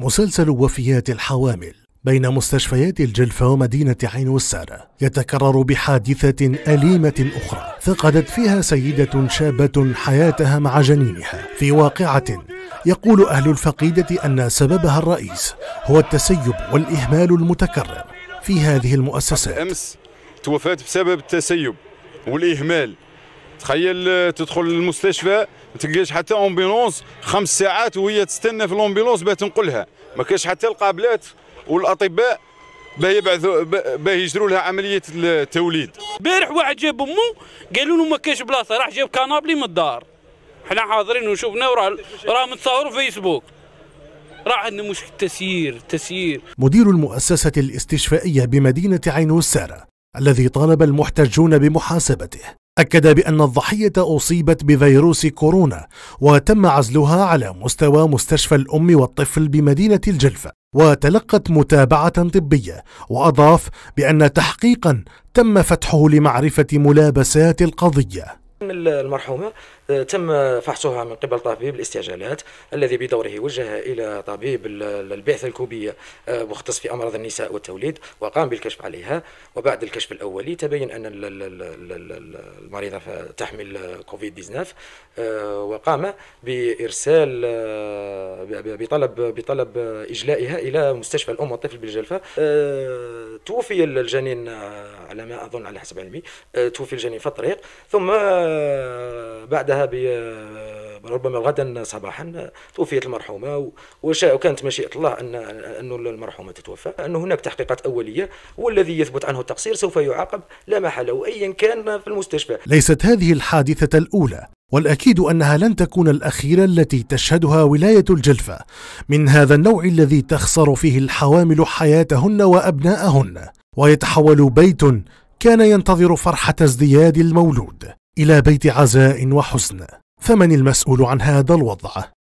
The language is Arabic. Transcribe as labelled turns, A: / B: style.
A: مسلسل وفيات الحوامل بين مستشفيات الجلفة ومدينة عين والسارة يتكرر بحادثة أليمة أخرى فقدت فيها سيدة شابة حياتها مع جنينها في واقعة يقول أهل الفقيدة أن سببها الرئيس هو التسيب والإهمال المتكرر في هذه المؤسسات
B: أمس توفات بسبب التسيب والإهمال تخيل تدخل المستشفى تلقاش حتى امبيلونس خمس ساعات وهي تستنى في الامبيلونس باش تنقلها ما كاش حتى القابلات والاطباء باه يبعثوا باه يجروا لها عمليه التوليد
A: البارح واحد جاب امه قالوا له ما كاش بلاصه راح جاب كنابلي من الدار حنا حاضرين وشوفنا وراه راه متصوروا فيسبوك راه عندنا مشكل تسيير تسيير مدير المؤسسه الاستشفائيه بمدينه عين السارة الذي طالب المحتجون بمحاسبته أكد بأن الضحية أصيبت بفيروس كورونا وتم عزلها على مستوى مستشفى الأم والطفل بمدينة الجلفة وتلقت متابعة طبية وأضاف بأن تحقيقا تم فتحه لمعرفة ملابسات القضية
C: المرحومة آه، تم فحصها من قبل طبيب الاستعجالات الذي بدوره وجه إلى طبيب البعثة الكوبية آه، مختص في أمراض النساء والتوليد وقام بالكشف عليها وبعد الكشف الأولي تبين أن المريضة تحمل كوفيد 19 آه، وقام بإرسال بطلب بطلب إجلائها إلى مستشفى الأم والطفل بالجلفة توفي الجنين على ما اظن على حسب علمي أه، توفي الجنين في الطريق ثم أه، بعدها أه، ربما غدا صباحا توفيت المرحومه وكانت مشيئه الله ان انه المرحومه تتوفى انه هناك تحقيقات اوليه والذي يثبت عنه التقصير سوف يعاقب لا محاله وايا كان في المستشفى
A: ليست هذه الحادثه الاولى والاكيد انها لن تكون الاخيره التي تشهدها ولايه الجلفه من هذا النوع الذي تخسر فيه الحوامل حياتهن وابناءهن ويتحول بيت كان ينتظر فرحة ازدياد المولود إلى بيت عزاء وحزن فمن المسؤول عن هذا الوضع